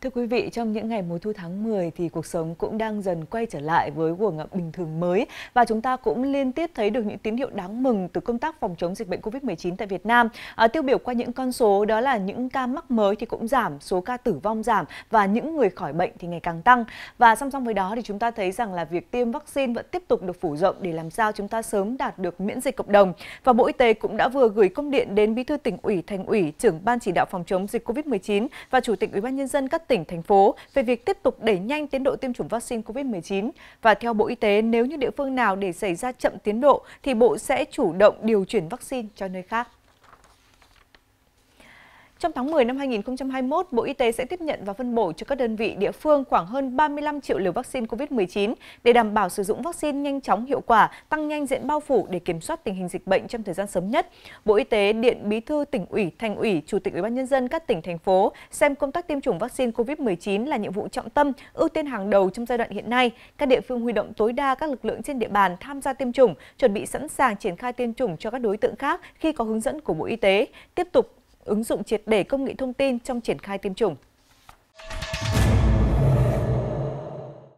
Thưa quý vị, trong những ngày mùa thu tháng 10 thì cuộc sống cũng đang dần quay trở lại với cuộc bình thường mới và chúng ta cũng liên tiếp thấy được những tín hiệu đáng mừng từ công tác phòng chống dịch bệnh Covid-19 tại Việt Nam. À, tiêu biểu qua những con số đó là những ca mắc mới thì cũng giảm, số ca tử vong giảm và những người khỏi bệnh thì ngày càng tăng. Và song song với đó thì chúng ta thấy rằng là việc tiêm vaccine vẫn tiếp tục được phủ rộng để làm sao chúng ta sớm đạt được miễn dịch cộng đồng. Và Bộ Y tế cũng đã vừa gửi công điện đến Bí thư tỉnh ủy, thành ủy, trưởng ban chỉ đạo phòng chống dịch Covid-19 và chủ tịch Ủy ban nhân dân các tỉnh, thành phố về việc tiếp tục đẩy nhanh tiến độ tiêm chủng vaccine COVID-19. Và theo Bộ Y tế, nếu như địa phương nào để xảy ra chậm tiến độ, thì Bộ sẽ chủ động điều chuyển vaccine cho nơi khác. Trong tháng 10 năm 2021, Bộ Y tế sẽ tiếp nhận và phân bổ cho các đơn vị địa phương khoảng hơn 35 triệu liều vaccine COVID-19 để đảm bảo sử dụng vaccine nhanh chóng hiệu quả, tăng nhanh diện bao phủ để kiểm soát tình hình dịch bệnh trong thời gian sớm nhất. Bộ Y tế điện Bí thư tỉnh ủy, thành ủy, chủ tịch ủy ban nhân dân các tỉnh thành phố xem công tác tiêm chủng vaccine COVID-19 là nhiệm vụ trọng tâm, ưu tiên hàng đầu trong giai đoạn hiện nay. Các địa phương huy động tối đa các lực lượng trên địa bàn tham gia tiêm chủng, chuẩn bị sẵn sàng triển khai tiêm chủng cho các đối tượng khác khi có hướng dẫn của Bộ Y tế, tiếp tục ứng dụng triệt để công nghệ thông tin trong triển khai tiêm chủng